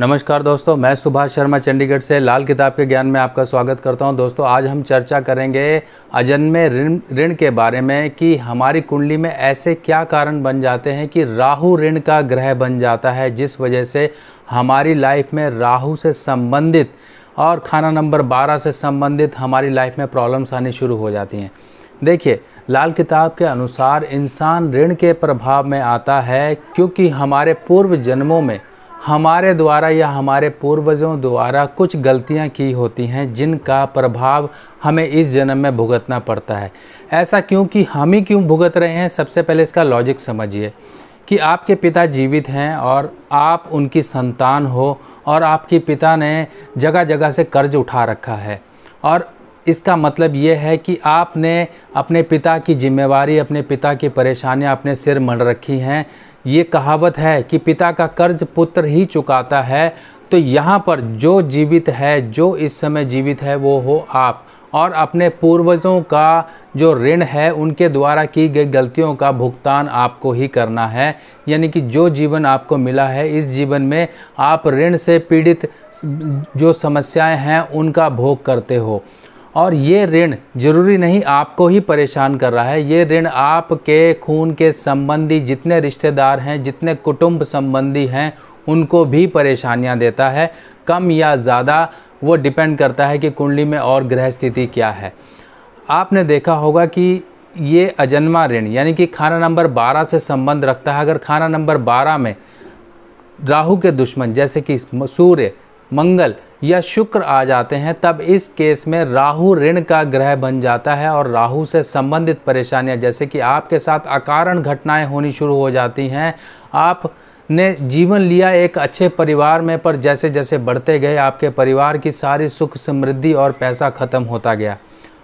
नमस्कार दोस्तों मैं सुभाष शर्मा चंडीगढ़ से लाल किताब के ज्ञान में आपका स्वागत करता हूं दोस्तों आज हम चर्चा करेंगे अजन्मे ऋण ऋण के बारे में कि हमारी कुंडली में ऐसे क्या कारण बन जाते हैं कि राहु ऋण का ग्रह बन जाता है जिस वजह से हमारी लाइफ में राहु से संबंधित और खाना नंबर बारह से संबंधित हमारी लाइफ में प्रॉब्लम्स आनी शुरू हो जाती हैं देखिए लाल किताब के अनुसार इंसान ऋण के प्रभाव में आता है क्योंकि हमारे पूर्व जन्मों में हमारे द्वारा या हमारे पूर्वजों द्वारा कुछ गलतियां की होती हैं जिनका प्रभाव हमें इस जन्म में भुगतना पड़ता है ऐसा क्योंकि हम ही क्यों भुगत रहे हैं सबसे पहले इसका लॉजिक समझिए कि आपके पिता जीवित हैं और आप उनकी संतान हो और आपके पिता ने जगह जगह से कर्ज उठा रखा है और इसका मतलब ये है कि आपने अपने पिता की जिम्मेवारी अपने पिता की परेशानियां अपने सिर मर रखी हैं ये कहावत है कि पिता का कर्ज पुत्र ही चुकाता है तो यहाँ पर जो जीवित है जो इस समय जीवित है वो हो आप और अपने पूर्वजों का जो ऋण है उनके द्वारा की गई गलतियों का भुगतान आपको ही करना है यानी कि जो जीवन आपको मिला है इस जीवन में आप ऋण से पीड़ित जो समस्याएं हैं उनका भोग करते हो और ये ऋण जरूरी नहीं आपको ही परेशान कर रहा है ये ऋण आपके खून के संबंधी जितने रिश्तेदार हैं जितने कुटुंब संबंधी हैं उनको भी परेशानियां देता है कम या ज़्यादा वो डिपेंड करता है कि कुंडली में और ग्रह स्थिति क्या है आपने देखा होगा कि ये अजन्मा ऋण यानी कि खाना नंबर 12 से संबंध रखता है अगर खाना नंबर 12 में राहु के दुश्मन जैसे कि सूर्य मंगल या शुक्र आ जाते हैं तब इस केस में राहु ऋण का ग्रह बन जाता है और राहु से संबंधित परेशानियां जैसे कि आपके साथ अकारण घटनाएं होनी शुरू हो जाती हैं आप ने जीवन लिया एक अच्छे परिवार में पर जैसे जैसे बढ़ते गए आपके परिवार की सारी सुख समृद्धि और पैसा ख़त्म होता गया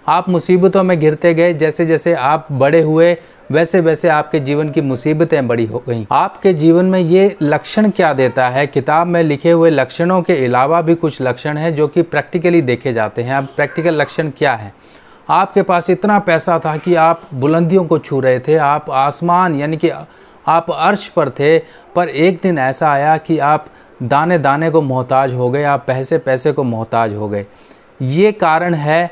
आप मुसीबतों में घिरते गए जैसे जैसे आप बड़े हुए वैसे वैसे आपके जीवन की मुसीबतें बड़ी हो गई आपके जीवन में ये लक्षण क्या देता है किताब में लिखे हुए लक्षणों के अलावा भी कुछ लक्षण हैं जो कि प्रैक्टिकली देखे जाते हैं अब प्रैक्टिकल लक्षण क्या है आपके पास इतना पैसा था कि आप बुलंदियों को छू रहे थे आप आसमान यानी कि आप अर्श पर थे पर एक दिन ऐसा आया कि आप दाने दाने को मोहताज हो गए आप पैसे पैसे को मोहताज हो गए ये कारण है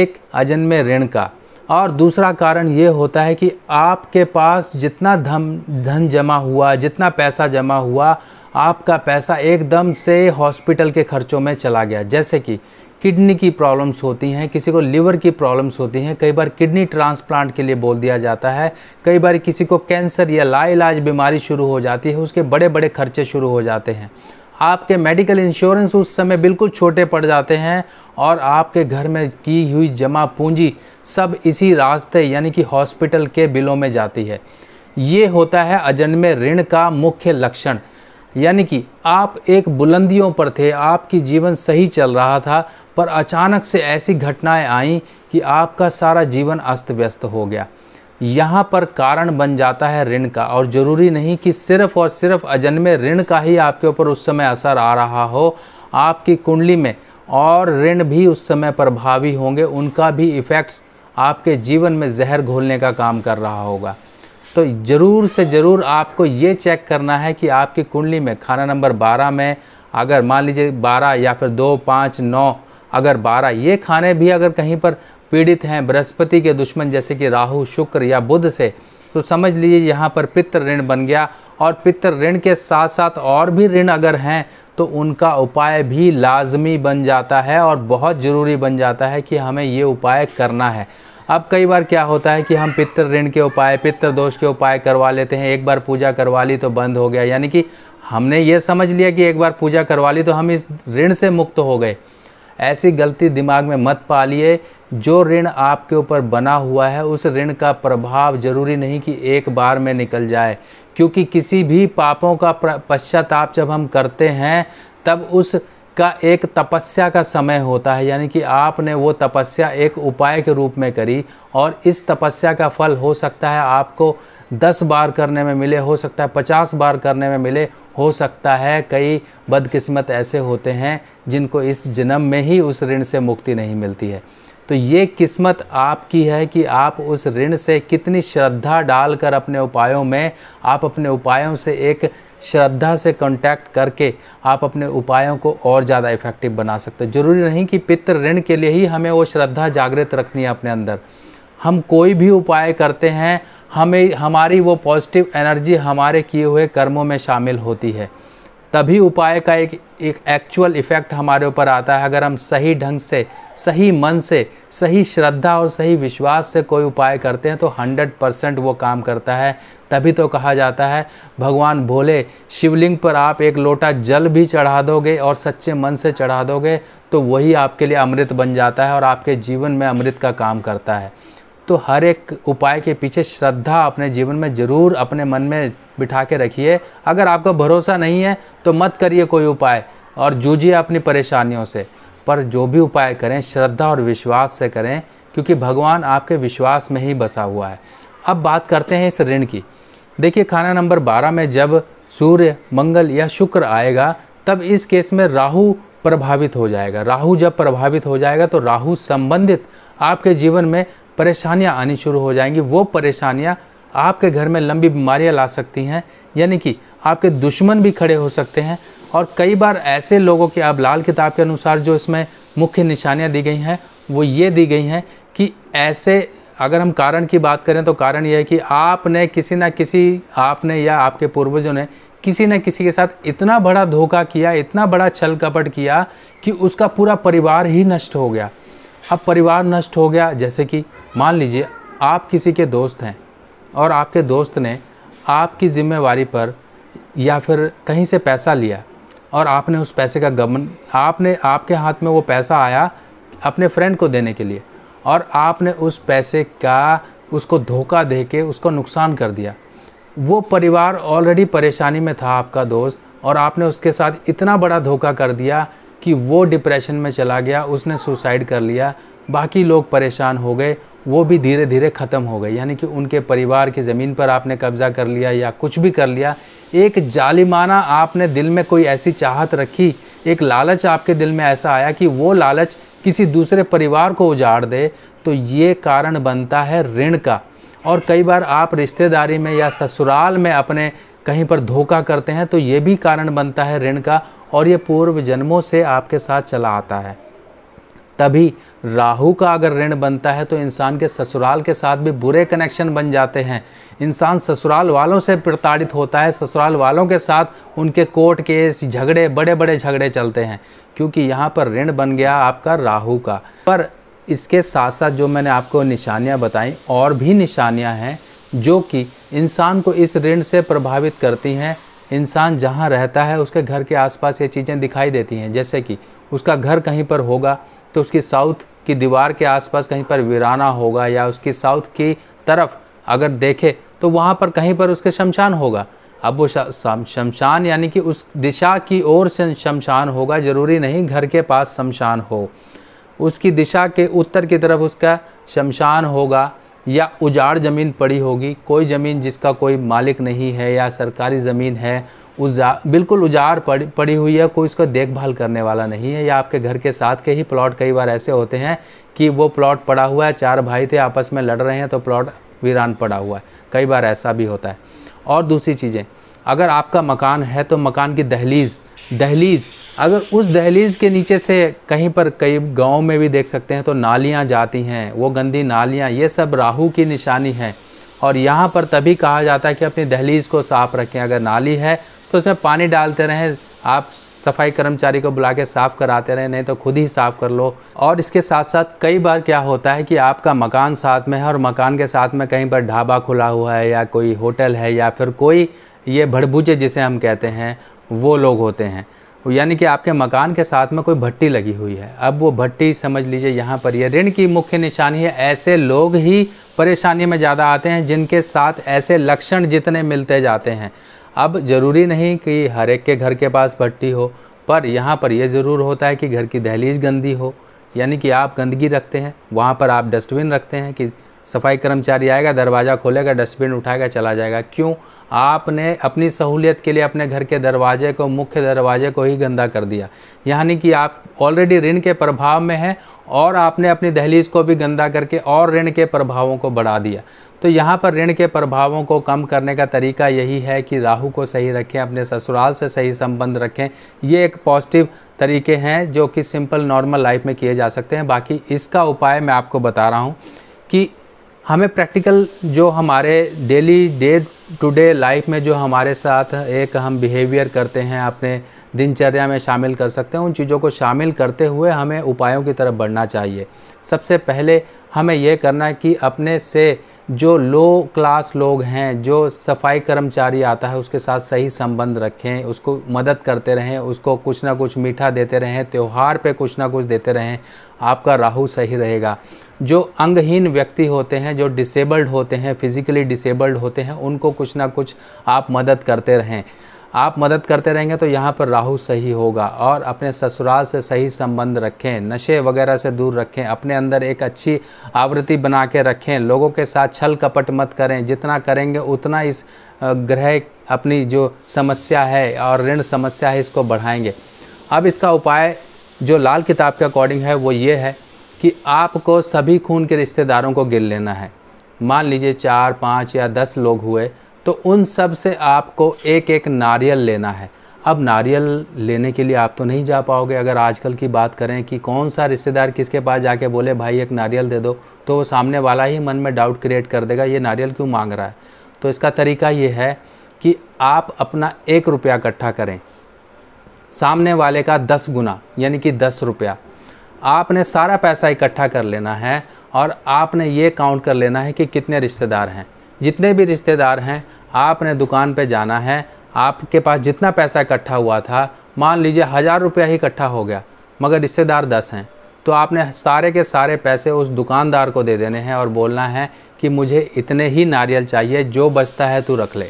एक अजन्मे ऋण का और दूसरा कारण ये होता है कि आपके पास जितना धन धन जमा हुआ जितना पैसा जमा हुआ आपका पैसा एकदम से हॉस्पिटल के खर्चों में चला गया जैसे कि किडनी की प्रॉब्लम्स होती हैं किसी को लीवर की प्रॉब्लम्स होती हैं कई बार किडनी ट्रांसप्लांट के लिए बोल दिया जाता है कई बार किसी को कैंसर या लाइलाज बीमारी शुरू हो जाती है उसके बड़े बड़े खर्चे शुरू हो जाते हैं आपके मेडिकल इंश्योरेंस उस समय बिल्कुल छोटे पड़ जाते हैं और आपके घर में की हुई जमा पूंजी सब इसी रास्ते यानी कि हॉस्पिटल के बिलों में जाती है ये होता है अजन्मे ऋण का मुख्य लक्षण यानी कि आप एक बुलंदियों पर थे आपकी जीवन सही चल रहा था पर अचानक से ऐसी घटनाएं आईं कि आपका सारा जीवन अस्त व्यस्त हो गया यहाँ पर कारण बन जाता है ऋण का और ज़रूरी नहीं कि सिर्फ और सिर्फ अजन्मे ऋण का ही आपके ऊपर उस समय असर आ रहा हो आपकी कुंडली में और ऋण भी उस समय प्रभावी होंगे उनका भी इफ़ेक्ट्स आपके जीवन में जहर घोलने का काम कर रहा होगा तो ज़रूर से ज़रूर आपको ये चेक करना है कि आपकी कुंडली में खाना नंबर बारह में अगर मान लीजिए बारह या फिर दो पाँच नौ अगर बारह ये खाने भी अगर कहीं पर पीड़ित हैं बृहस्पति के दुश्मन जैसे कि राहु शुक्र या बुध से तो समझ लीजिए यहाँ पर पितृ ऋण बन गया और पितृ ऋण के साथ साथ और भी ऋण अगर हैं तो उनका उपाय भी लाजमी बन जाता है और बहुत ज़रूरी बन जाता है कि हमें ये उपाय करना है अब कई बार क्या होता है कि हम पितृ ऋण के उपाय पितृ दोष के उपाय करवा लेते हैं एक बार पूजा करवा ली तो बंद हो गया यानी कि हमने ये समझ लिया कि एक बार पूजा करवा ली तो हम इस ऋण से मुक्त हो गए ऐसी गलती दिमाग में मत पालिए जो ऋण आपके ऊपर बना हुआ है उस ऋण का प्रभाव जरूरी नहीं कि एक बार में निकल जाए क्योंकि किसी भी पापों का पश्चाताप जब हम करते हैं तब उस का एक तपस्या का समय होता है यानी कि आपने वो तपस्या एक उपाय के रूप में करी और इस तपस्या का फल हो सकता है आपको दस बार करने में मिले हो सकता है पचास बार करने में मिले हो सकता है कई बदकिस्मत ऐसे होते हैं जिनको इस जन्म में ही उस ऋण से मुक्ति नहीं मिलती है तो ये किस्मत आपकी है कि आप उस ऋण से कितनी श्रद्धा डालकर अपने उपायों में आप अपने उपायों से एक श्रद्धा से कांटेक्ट करके आप अपने उपायों को और ज़्यादा इफेक्टिव बना सकते हो जरूरी नहीं कि पितृ ऋण के लिए ही हमें वो श्रद्धा जागृत रखनी है अपने अंदर हम कोई भी उपाय करते हैं हमें हमारी वो पॉजिटिव एनर्जी हमारे किए हुए कर्मों में शामिल होती है तभी उपाय का एक एक एक्चुअल इफ़ेक्ट हमारे ऊपर आता है अगर हम सही ढंग से सही मन से सही श्रद्धा और सही विश्वास से कोई उपाय करते हैं तो 100 परसेंट वो काम करता है तभी तो कहा जाता है भगवान भोले शिवलिंग पर आप एक लोटा जल भी चढ़ा दोगे और सच्चे मन से चढ़ा दोगे तो वही आपके लिए अमृत बन जाता है और आपके जीवन में अमृत का काम करता है तो हर एक उपाय के पीछे श्रद्धा अपने जीवन में ज़रूर अपने मन में बिठा के रखिए अगर आपका भरोसा नहीं है तो मत करिए कोई उपाय और जूझिए अपनी परेशानियों से पर जो भी उपाय करें श्रद्धा और विश्वास से करें क्योंकि भगवान आपके विश्वास में ही बसा हुआ है अब बात करते हैं इस ऋण की देखिए खाना नंबर 12 में जब सूर्य मंगल या शुक्र आएगा तब इस केस में राहु प्रभावित हो जाएगा राहु जब प्रभावित हो जाएगा तो राहु संबंधित आपके जीवन में परेशानियाँ आनी शुरू हो जाएंगी वो परेशानियाँ आपके घर में लंबी बीमारियाँ ला सकती हैं यानी कि आपके दुश्मन भी खड़े हो सकते हैं और कई बार ऐसे लोगों के अब लाल किताब के अनुसार जो इसमें मुख्य निशानियाँ दी गई हैं वो ये दी गई हैं कि ऐसे अगर हम कारण की बात करें तो कारण यह है कि आपने किसी न किसी आपने या आपके पूर्वजों ने किसी न किसी के साथ इतना बड़ा धोखा किया इतना बड़ा छल कपट किया कि उसका पूरा परिवार ही नष्ट हो गया अब परिवार नष्ट हो गया जैसे कि मान लीजिए आप किसी के दोस्त हैं और आपके दोस्त ने आपकी जिम्मेवारी पर या फिर कहीं से पैसा लिया और आपने उस पैसे का गमन आपने आपके हाथ में वो पैसा आया अपने फ्रेंड को देने के लिए और आपने उस पैसे का उसको धोखा दे के उसको नुकसान कर दिया वो परिवार ऑलरेडी परेशानी में था आपका दोस्त और आपने उसके साथ इतना बड़ा धोखा कर दिया कि वो डिप्रेशन में चला गया उसने सुसाइड कर लिया बाकी लोग परेशान हो गए वो भी धीरे धीरे ख़त्म हो गए यानी कि उनके परिवार की ज़मीन पर आपने कब्ज़ा कर लिया या कुछ भी कर लिया एक जालिमाना आपने दिल में कोई ऐसी चाहत रखी एक लालच आपके दिल में ऐसा आया कि वो लालच किसी दूसरे परिवार को उजाड़ दे तो ये कारण बनता है ऋण का और कई बार आप रिश्तेदारी में या ससुराल में अपने कहीं पर धोखा करते हैं तो ये भी कारण बनता है ऋण का और ये पूर्व जन्मों से आपके साथ चला आता है तभी राहु का अगर ऋण बनता है तो इंसान के ससुराल के साथ भी बुरे कनेक्शन बन जाते हैं इंसान ससुराल वालों से प्रताड़ित होता है ससुराल वालों के साथ उनके कोर्ट केस झगड़े बड़े बड़े झगड़े चलते हैं क्योंकि यहाँ पर ऋण बन गया आपका राहु का पर इसके साथ साथ जो मैंने आपको निशानियाँ बताई और भी निशानियाँ हैं जो कि इंसान को इस ऋण से प्रभावित करती हैं इंसान जहाँ रहता है उसके घर के आसपास ये चीज़ें दिखाई देती हैं जैसे कि उसका घर कहीं पर होगा तो उसकी साउथ की दीवार के आसपास कहीं पर वीराना होगा या उसकी साउथ की तरफ अगर देखे तो वहाँ पर कहीं पर उसके शमशान होगा अब वो शमशान यानी कि उस दिशा की ओर से शमशान होगा ज़रूरी नहीं घर के पास शमशान हो उसकी दिशा के उत्तर की तरफ उसका शमशान होगा या उजाड़ ज़मीन पड़ी होगी कोई ज़मीन जिसका कोई मालिक नहीं है या सरकारी ज़मीन है उजा बिल्कुल उजाड़ पड़ी पड़ी हुई है कोई उसका देखभाल करने वाला नहीं है या आपके घर के साथ के ही प्लॉट कई बार ऐसे होते हैं कि वो प्लॉट पड़ा हुआ है चार भाई थे आपस में लड़ रहे हैं तो प्लॉट वीरान पड़ा हुआ है कई बार ऐसा भी होता है और दूसरी चीज़ें अगर आपका मकान है तो मकान की दहलीज़ दहलीज़ अगर उस दहलीज़ के नीचे से कहीं पर कई गांव में भी देख सकते हैं तो नालियां जाती हैं वो गंदी नालियां ये सब राहु की निशानी है और यहाँ पर तभी कहा जाता है कि अपनी दहलीज़ को साफ़ रखें अगर नाली है तो उसमें पानी डालते रहें आप सफाई कर्मचारी को बुला के साफ़ कराते रहें नहीं तो खुद ही साफ़ कर लो और इसके साथ साथ कई बार क्या होता है कि आपका मकान साथ में है और मकान के साथ में कहीं पर ढाबा खुला हुआ है या कोई होटल है या फिर कोई ये भड़भुजे जिसे हम कहते हैं वो लोग होते हैं यानी कि आपके मकान के साथ में कोई भट्टी लगी हुई है अब वो भट्टी समझ लीजिए यहाँ पर यह ऋण की मुख्य निशानी है ऐसे लोग ही परेशानी में ज़्यादा आते हैं जिनके साथ ऐसे लक्षण जितने मिलते जाते हैं अब ज़रूरी नहीं कि हर एक के घर के पास भट्टी हो पर यहाँ पर यह ज़रूर होता है कि घर की दहलीज गंदी हो यानी कि आप गंदगी रखते हैं वहाँ पर आप डस्टबिन रखते हैं कि सफाई कर्मचारी आएगा दरवाज़ा खोलेगा डस्टबिन उठाएगा चला जाएगा क्यों आपने अपनी सहूलियत के लिए अपने घर के दरवाजे को मुख्य दरवाजे को ही गंदा कर दिया यानी कि आप ऑलरेडी ऋण के प्रभाव में हैं और आपने अपनी दहलीज़ को भी गंदा करके और ऋण के प्रभावों को बढ़ा दिया तो यहाँ पर ऋण के प्रभावों को कम करने का तरीका यही है कि राहु को सही रखें अपने ससुराल से सही संबंध रखें ये एक पॉजिटिव तरीके हैं जो कि सिंपल नॉर्मल लाइफ में किए जा सकते हैं बाकी इसका उपाय मैं आपको बता रहा हूँ कि हमें प्रैक्टिकल जो हमारे daily day to day life में जो हमारे साथ एक हम बिहेवियर करते हैं अपने दिनचर्या में शामिल कर सकते हैं उन चीज़ों को शामिल करते हुए हमें उपायों की तरफ बढ़ना चाहिए सबसे पहले हमें यह करना है कि अपने से जो लो क्लास लोग हैं जो सफाई कर्मचारी आता है उसके साथ सही संबंध रखें उसको मदद करते रहें उसको कुछ ना कुछ मीठा देते रहें त्यौहार पे कुछ ना कुछ देते रहें आपका राहु सही रहेगा जो अंगहीन व्यक्ति होते हैं जो डिसेबल्ड होते हैं फिज़िकली डिसेबल्ड होते हैं उनको कुछ ना कुछ आप मदद करते रहें आप मदद करते रहेंगे तो यहाँ पर राहु सही होगा और अपने ससुराल से सही संबंध रखें नशे वगैरह से दूर रखें अपने अंदर एक अच्छी आवृत्ति बना के रखें लोगों के साथ छल कपट मत करें जितना करेंगे उतना इस ग्रह अपनी जो समस्या है और ऋण समस्या है इसको बढ़ाएंगे अब इसका उपाय जो लाल किताब के अकॉर्डिंग है वो ये है कि आपको सभी खून के रिश्तेदारों को गिर लेना है मान लीजिए चार पाँच या दस लोग हुए तो उन सब से आपको एक एक नारियल लेना है अब नारियल लेने के लिए आप तो नहीं जा पाओगे अगर आजकल की बात करें कि कौन सा रिश्तेदार किसके पास जाके बोले भाई एक नारियल दे दो तो वो सामने वाला ही मन में डाउट क्रिएट कर देगा ये नारियल क्यों मांग रहा है तो इसका तरीका ये है कि आप अपना एक रुपया इकट्ठा करें सामने वाले का दस गुना यानी कि दस रुपया आपने सारा पैसा इकट्ठा कर लेना है और आपने ये काउंट कर लेना है कि कितने रिश्तेदार हैं जितने भी रिश्तेदार हैं आपने दुकान पे जाना है आपके पास जितना पैसा इकट्ठा हुआ था मान लीजिए हज़ार रुपया ही इकट्ठा हो गया मगर रिश्तेदार दस हैं तो आपने सारे के सारे पैसे उस दुकानदार को दे देने हैं और बोलना है कि मुझे इतने ही नारियल चाहिए जो बचता है तू रख ले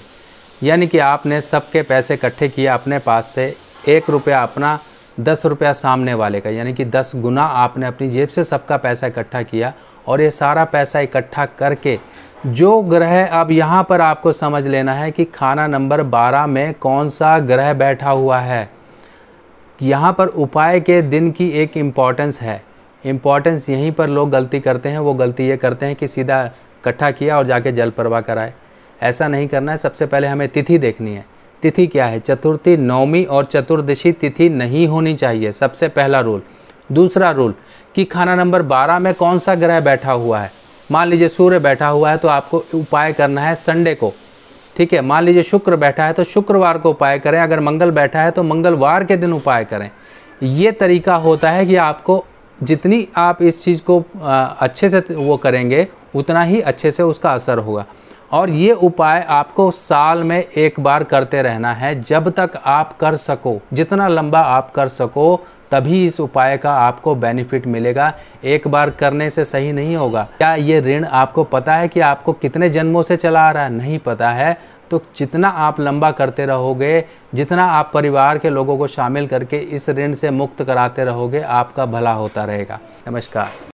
यानी कि आपने सबके पैसे इकट्ठे किए अपने पास से एक रुपया अपना दस रुपया सामने वाले का यानी कि दस गुना आपने अपनी जेब से सबका पैसा इकट्ठा किया और ये सारा पैसा इकट्ठा करके जो ग्रह अब यहाँ पर आपको समझ लेना है कि खाना नंबर 12 में कौन सा ग्रह बैठा हुआ है यहाँ पर उपाय के दिन की एक इम्पॉर्टेंस है इम्पॉर्टेंस यहीं पर लोग गलती करते हैं वो गलती ये करते हैं कि सीधा इकट्ठा किया और जाके जल प्रवाह कराए ऐसा नहीं करना है सबसे पहले हमें तिथि देखनी है तिथि क्या है चतुर्थी नवमी और चतुर्दशी तिथि नहीं होनी चाहिए सबसे पहला रूल दूसरा रूल कि खाना नंबर 12 में कौन सा ग्रह बैठा हुआ है मान लीजिए सूर्य बैठा हुआ है तो आपको उपाय करना है संडे को ठीक है मान लीजिए शुक्र बैठा है तो शुक्रवार को उपाय करें अगर मंगल बैठा है तो मंगलवार के दिन उपाय करें ये तरीका होता है कि आपको जितनी आप इस चीज़ को अच्छे से वो करेंगे उतना ही अच्छे से उसका असर होगा और ये उपाय आपको साल में एक बार करते रहना है जब तक आप कर सको जितना लंबा आप कर सको तभी इस उपाय का आपको बेनिफिट मिलेगा एक बार करने से सही नहीं होगा क्या ये ऋण आपको पता है कि आपको कितने जन्मों से चला आ रहा है नहीं पता है तो जितना आप लंबा करते रहोगे जितना आप परिवार के लोगों को शामिल करके इस ऋण से मुक्त कराते रहोगे आपका भला होता रहेगा नमस्कार